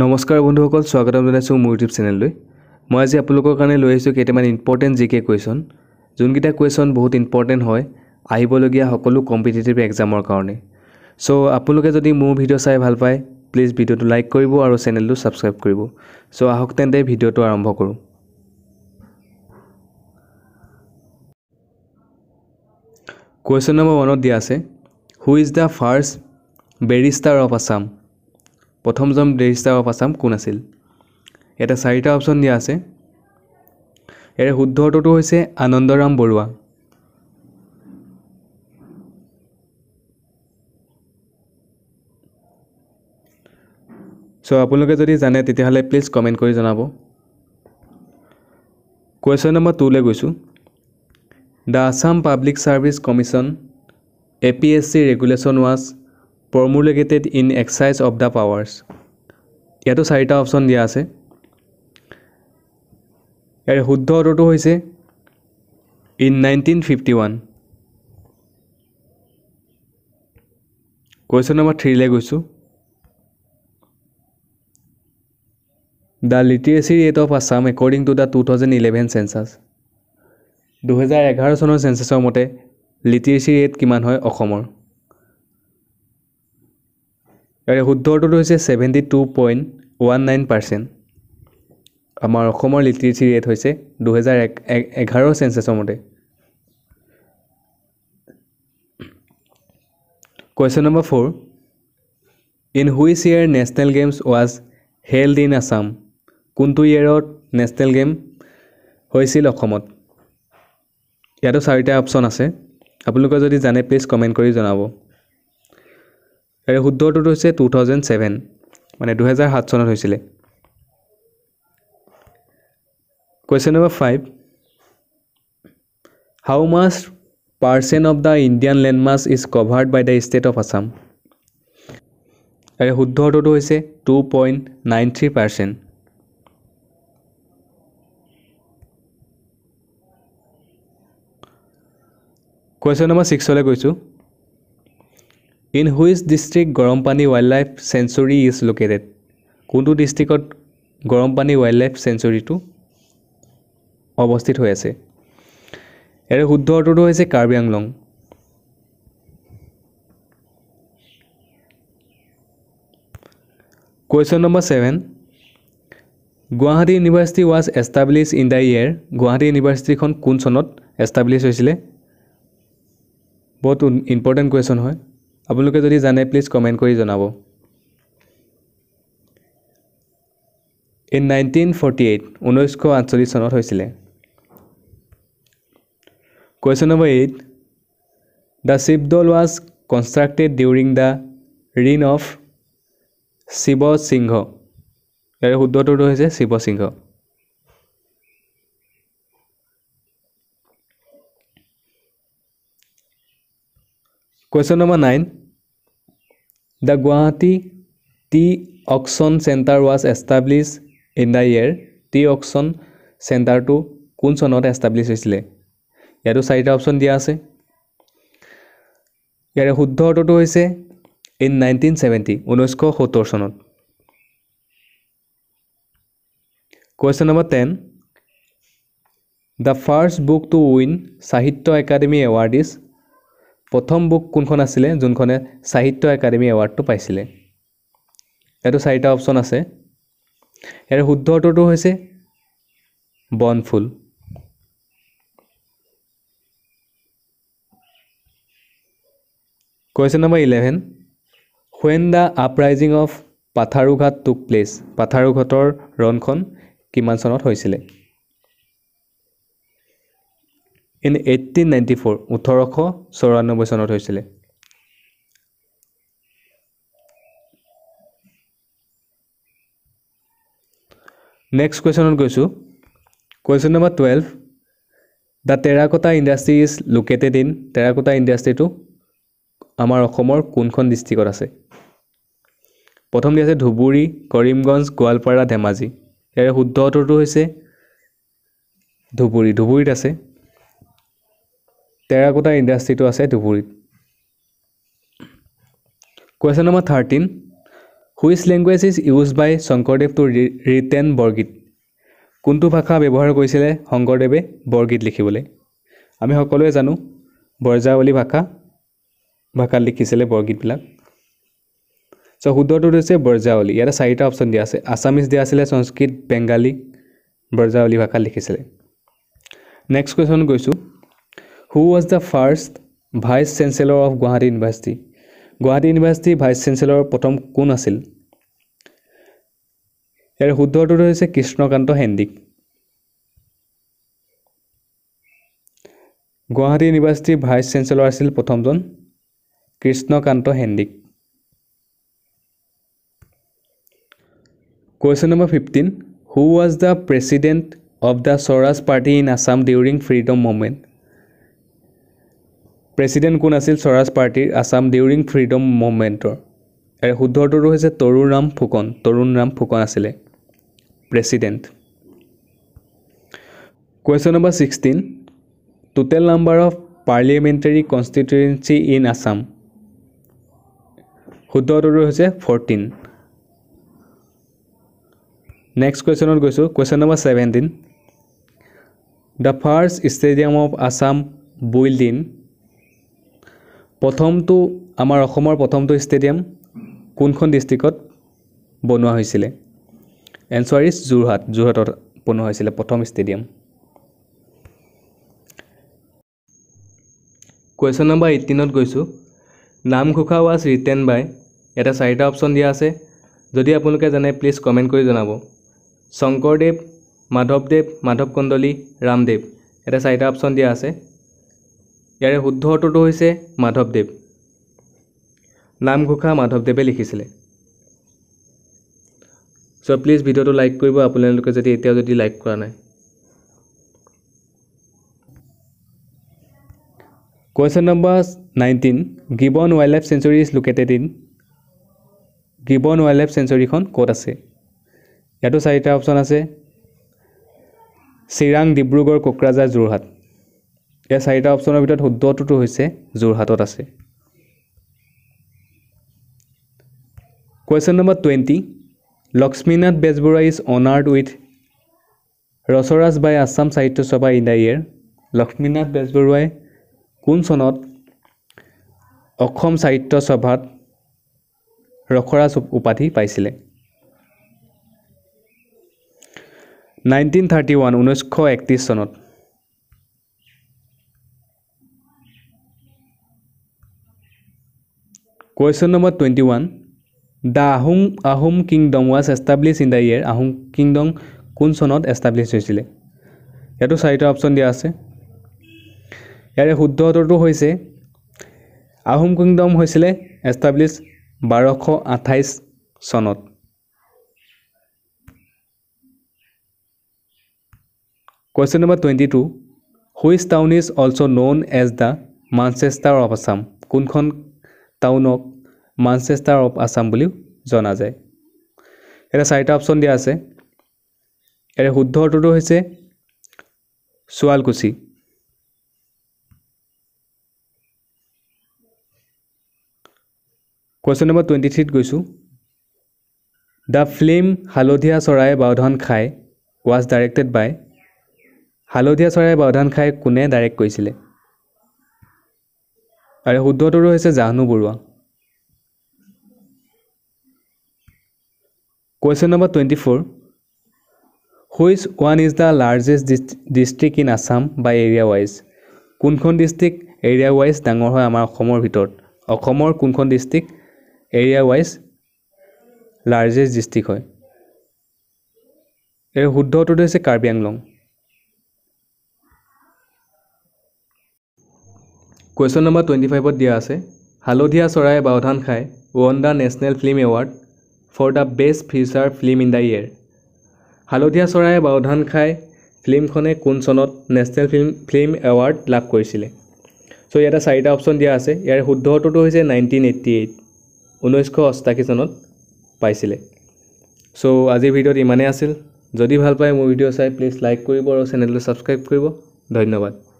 নমস্কাৰ বন্ধুসকল স্বাগতম জনাইছোঁ মোৰ ইউটিউব চেনেললৈ মই আজি আপোনালোকৰ কাৰণে লৈ আহিছোঁ কেইটামান ইম্পৰ্টেণ্ট জি কে কুৱেশ্যন যোনকেইটা কুৱেশ্যন বহুত ইম্পৰ্টেণ্ট হয় আহিবলগীয়া সকলো কম্পিটিটিভ এক্সামৰ কাৰণে চ' আপোনালোকে যদি মোৰ ভিডিঅ' চাই ভাল পায় প্লিজ ভিডিঅ'টো লাইক কৰিব আৰু চেনেলটো ছাবস্ক্ৰাইব কৰিব চ' আহক তেন্তে ভিডিঅ'টো আৰম্ভ কৰোঁ কুৱেশ্যন নম্বৰ ওৱানত দিয়া আছে who is the first barrister of Assam প্ৰথমজন ৰেজিষ্টাৰ অফ আছাম কোন আছিল ইয়াতে চাৰিটা অপশ্যন দিয়া আছে ইয়াৰে শুদ্ধ অৰ্থটো হৈছে আনন্দৰাম বৰুৱা চ' আপোনালোকে যদি জানে তেতিয়াহ'লে প্লিজ কমেণ্ট কৰি জনাব কুৱেশ্যন নম্বৰ টুলৈ গৈছোঁ the Assam public service commission A P S C regulation was promulgated in exercise of the powers ইয়াতো চাৰিটা অপশ্যন দিয়া আছে ইয়াৰে শুদ্ধ অৰ্ডৰটো হৈছে in nineteen fifty one question number থ্ৰীলৈ গৈছোঁ the literacy rate of Assam according to the two thousand eleven census দুহেজাৰ এঘাৰ চনৰ চেঞ্চাছৰ মতে লিটাৰেচি ৰেট কিমান হয় অসমৰ ইয়াৰে শুদ্ধ উত্তৰটো হৈছে seventy two point one nine percent আমাৰ অসমৰ লিটাৰেচি ৰেট হৈছে দুহেজাৰ এক এঘাৰ চেঞ্চেছৰ মতে question number four in which year national games was held in Assam কোনটো ইয়েৰত নেশ্যনেল গেম হৈছিল অসমত ইয়াতো চাৰিটা অপশ্যন আছে আপোনালোকে যদি জানে প্লিজ কমেণ্ট কৰি জনাব ইয়াৰে শুদ্ধটোত হৈছে টু থাউজেণ্ড ছেভেন মানে দুহেজাৰ সাত চনত হৈছিলে question number five how much percent of the Indian landmarks is covered by the state of Assam ইয়াৰে শুদ্ধ অৰ্থটো হৈছে two point nine three percent question number ছিক্সলৈ গৈছোঁ in which district Garampani wildlife sanctuary is located কোনটো ডিষ্ট্ৰিক্টত গৰম Garampani wild life চেঞ্চুৰীটো অৱস্থিত হৈ আছে ইয়াৰে শুদ্ধ অৰ্থটো হৈছে Karbi Anglong question number seven Guwahati university was establish in the year Guwahati ইউনিভাৰ্চিটিখন কোন চনত এষ্টাব্লিছ হৈছিলে বহুত ইম্পৰ্টেণ্ট কুৱেশ্যন হয় আপোনালোকে যদি জানে প্লিজ কমেণ্ট কৰি জনাব ইন নাইনটিন ফৰ্টি এইট ঊনৈছশ আঠচল্লিছ চনত হৈছিলে question number eight the Shivadol was constructed during the reign of Sivasingha ইয়াৰে শুদ্ধটোটো হৈছে Sivasingha question number nine the Guwahati tea auction centre was establish in the year tea auction চেণ্টাৰটো কোন চনত এষ্টাব্লিছ হৈছিলে ইয়াতো চাৰিটা অপশ্যন দিয়া আছে ইয়াৰে শুদ্ধ অৰ্থটো হৈছে ইন নাইনটিন ছেভেণ্টি ঊনৈছশ সত্তৰ চনত question number ten the first book to win Sahitya Akademi award is প্ৰথম বুক কোনখন আছিলে যোনখনে সাহিত্য একাডেমী এৱাৰ্ডটো পাইছিলে এইটো চাৰিটা অপশ্যন আছে ইয়াৰ শুদ্ধ উত্তৰটো হৈছে Banaphul question number eleven when the uprising of Patharughat took place পাথাৰুঘাটৰ ৰণখন কিমান চনত হৈছিলে ইন এইটিন নাইণ্টি ফ'ৰ ওঠৰশ চৌৰান্নব্বৈ চনত হৈছিলে নেক্সট কুৱেশ্যনত গৈছোঁ question number twelve the terracotta industry is located in terracotta ইণ্ডাষ্ট্ৰিটো আমাৰ অসমৰ কোনখন ডিষ্ট্ৰিক্টত আছে প্ৰথম দি আছে ধুবুৰী কৰিমগঞ্জ গোৱালপাৰা ধেমাজি ইয়াৰে শুদ্ধ উত্তৰটো হৈছে ধুবুৰী ধুবুৰীত আছে টেৰাকোটা ইণ্ডাষ্ট্ৰীটো আছে ধুবুৰীত question number thirteen which language is use by Sankardev to written Borgeet কোনটো ভাষা ব্যৱহাৰ কৰিছিলে শংকৰদেৱে বৰগীত লিখিবলৈ আমি সকলোৱে জানো বৰজাৱলী ভাষা ভাষাত লিখিছিলে বৰগীতবিলাক চ' শুদ্ধটোত হৈছে বৰজাৱলী ইয়াতে চাৰিটা অপশ্যন দিয়া আছে আছামিজ দিয়া আছিলে সংস্কৃত বেংগালী ব্ৰজাৱলী ভাষাত লিখিছিলে নেক্সট কুৱেশ্যন গৈছোঁ who was the first vice chancellor of Guwahati university Guwahati ইউনিভাৰ্চিটিৰ ভাইচ চেঞ্চেলৰ প্ৰথম কোন আছিল ইয়াৰ শুদ্ধ উত্তৰটো হৈছে কৃষ্ণকান্ত হেণ্ডিক গুৱাহাটী ইউনিভাৰ্চিটিৰ ভাইচ চেঞ্চেলৰ আছিল প্ৰথমজন Krishnakanta Handique question number fifteen who was the president of the Swaraj party in Assam during freedom movement president কোন আছিল স্বৰাজ পাৰ্টীৰ আছাম ডিউৰিং ফ্ৰীডম মুভমেণ্টৰ ইয়াৰে শুদ্ধ উত্তৰটো হৈছে তৰুণ ৰাম ফুকন তৰুণ ৰাম ফুকন আছিলে president question number sixteen total number of parliamentary constituency in Assam শুদ্ধ উত্তৰটো হৈছে ফৰটিন নেক্সট কুৱেশ্যনত গৈছোঁ question number seventeen the first stadium of Assam build in প্ৰথমটো আমাৰ অসমৰ প্ৰথমটো ষ্টেডিয়াম কোনখন ডিষ্ট্ৰিকত বনোৱা হৈছিলে এনচুৱাৰ ইজ যোৰহাট যোৰহাটত বনোৱা হৈছিলে প্ৰথম ষ্টেডিয়াম কুৱেশ্যন নম্বৰ এইটিনত গৈছোঁ নামঘোষা ৱাজ ৰিটেন বাই এটা চাৰিটা অপশ্যন দিয়া আছে যদি আপোনালোকে জানে প্লিজ কমেণ্ট কৰি জনাব শংকৰদেৱ মাধৱদেৱ মাধৱ কন্দলী ৰামদেৱ এটা চাৰিটা অপশ্যন দিয়া আছে ইয়াৰে শুদ্ধ অৰ্থটো হৈছে মাধৱদেৱ নামঘোষা মাধৱদেৱে লিখিছিলে চ' প্লিজ ভিডিঅ'টো লাইক কৰিব আপোনালোকে যদি এতিয়াও যদি লাইক কৰা নাই question number nineteen Gibbon wildlife sanctuary is located in Gibbon wildlife চেঞ্চুৰীখন ক'ত আছে ইয়াতো চাৰিটা অপশ্যন আছে চিৰাং ডিব্ৰুগড় কোকৰাঝাৰ যোৰহাট ইয়াৰ চাৰিটা অপশ্যনৰ ভিতৰত শুদ্ধটোতো হৈছে যোৰহাটত আছে question number twenty Lakshminath Bezbaruah is honoured with Rasaraj by Assam Sahitya Sabha in the year Lakshminath বেজবৰুৱাই কোন চনত অসম সাহিত্য সভাত ৰসৰাজ উপাধি পাইছিলে নাইনটিন থাৰ্টি ওৱান ঊনৈছশ একত্ৰিছ চনত question number twenty one the Ahom Ahom kingdom was establish in the year Ahom kingdom কোন চনত এষ্টাব্লিছ হৈছিলে ইয়াতো চাৰিটা অপশ্যন দিয়া আছে ইয়াৰে শুদ্ধ উত্তৰটো হৈছে আহোম কিংডম হৈছিলে এষ্টাব্লিছ বাৰশ আঠাইছ চনত question number twenty two which town is also' known as the Manchester of Assam কোনখন টাউনক মানচেষ্টাৰ অফ আছাম বুলিও জনা যায় এতিয়া চাৰিটা অপশ্যন দিয়া আছে এতিয়া শুদ্ধ উত্তৰটো হৈছে চোৱালকুচি কুৱেশ্যন নম্বৰ টুৱেণ্টি থ্ৰীত গৈছোঁ দ্য ফিল্ম হালধীয়া চৰাই বাওধান খাই ৱাজ ডাইৰেক্টেড বাই হালধীয়া চৰাই বাওধান খাই কোনে ডাইৰেক্ট কৰিছিলে আৰু শুদ্ধটোৰো হৈছে Jahnu Barua question number twenty four which one is the largest district district in Assam by area wise কোনখন ডিষ্ট্ৰিক্ট এৰিয়া ৱাইজ ডাঙৰ হয় আমাৰ অসমৰ ভিতৰত অসমৰ কোনখন district area wise largest district হয় এই শুদ্ধ উত্তৰটো হৈছে Karbi Anglong question number twenty ফাইভত দিয়া আছে Haladhiya Choraye Baodhan Khai won the national film award for the best feature film in the year Haladhiya Choraye Baodhan Khai ফিল্মখনে কোন চনত নেশ্যনেল ফিল্ম ফিল্ম এৱাৰ্ড লাভ কৰিছিলে চ' ইয়াতে চাৰিটা অপশ্যন দিয়া আছে ইয়াৰে শুদ্ধ উত্তৰটো হৈছে নাইনটিন এইটটি এইট ঊনৈছশ অষ্টাশী চনত পাইছিলে চ' আজিৰ ভিডিঅ'ত ইমানেই আছিল যদি ভাল পায় মোৰ ভিডিঅ' চাই প্লিজ লাইক কৰিব আৰু চেনেলটো ছাবস্ক্ৰাইব কৰিব ধন্যবাদ